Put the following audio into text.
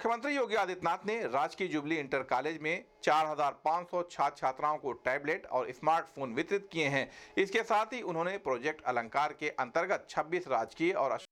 मुख्यमंत्री योगी आदित्यनाथ ने राजकीय जुबली इंटर कॉलेज में 4,500 छात्र छात्राओं को टैबलेट और स्मार्टफोन वितरित किए हैं इसके साथ ही उन्होंने प्रोजेक्ट अलंकार के अंतर्गत 26 राजकीय और